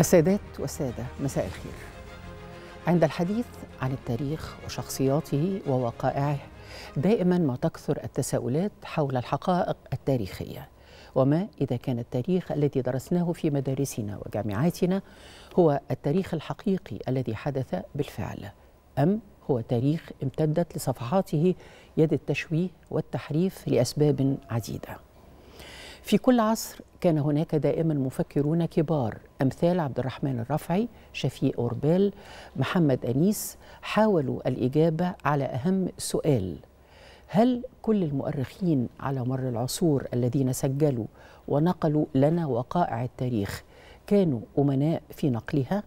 السيدات والسادة مساء الخير عند الحديث عن التاريخ وشخصياته ووقائعه دائما ما تكثر التساؤلات حول الحقائق التاريخية وما إذا كان التاريخ الذي درسناه في مدارسنا وجامعاتنا هو التاريخ الحقيقي الذي حدث بالفعل أم هو تاريخ امتدت لصفحاته يد التشويه والتحريف لأسباب عديدة في كل عصر كان هناك دائما مفكرون كبار امثال عبد الرحمن الرفعي شفيق اوربيل محمد انيس حاولوا الاجابه على اهم سؤال هل كل المؤرخين على مر العصور الذين سجلوا ونقلوا لنا وقائع التاريخ كانوا امناء في نقلها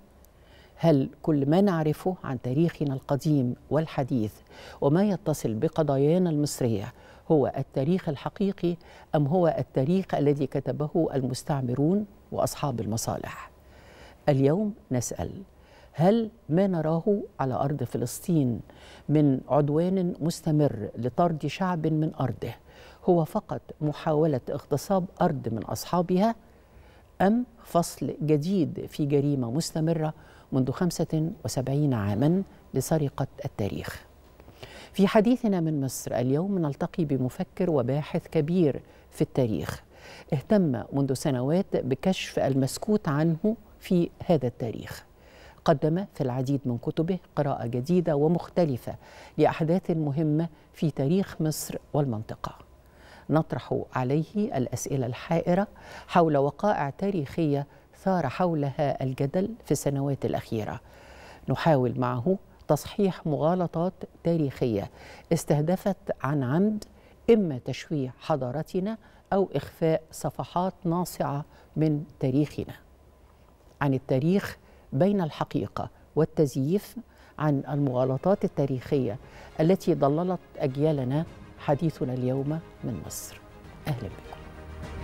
هل كل ما نعرفه عن تاريخنا القديم والحديث وما يتصل بقضايانا المصريه هو التاريخ الحقيقي أم هو التاريخ الذي كتبه المستعمرون وأصحاب المصالح اليوم نسأل هل ما نراه على أرض فلسطين من عدوان مستمر لطرد شعب من أرضه هو فقط محاولة اغتصاب أرض من أصحابها أم فصل جديد في جريمة مستمرة منذ 75 عاما لسرقة التاريخ في حديثنا من مصر اليوم نلتقي بمفكر وباحث كبير في التاريخ اهتم منذ سنوات بكشف المسكوت عنه في هذا التاريخ قدم في العديد من كتبه قراءة جديدة ومختلفة لأحداث مهمة في تاريخ مصر والمنطقة نطرح عليه الأسئلة الحائرة حول وقائع تاريخية ثار حولها الجدل في السنوات الأخيرة نحاول معه تصحيح مغالطات تاريخية استهدفت عن عمد إما تشويه حضارتنا أو إخفاء صفحات ناصعة من تاريخنا عن التاريخ بين الحقيقة والتزييف عن المغالطات التاريخية التي ضللت أجيالنا حديثنا اليوم من مصر أهلا بكم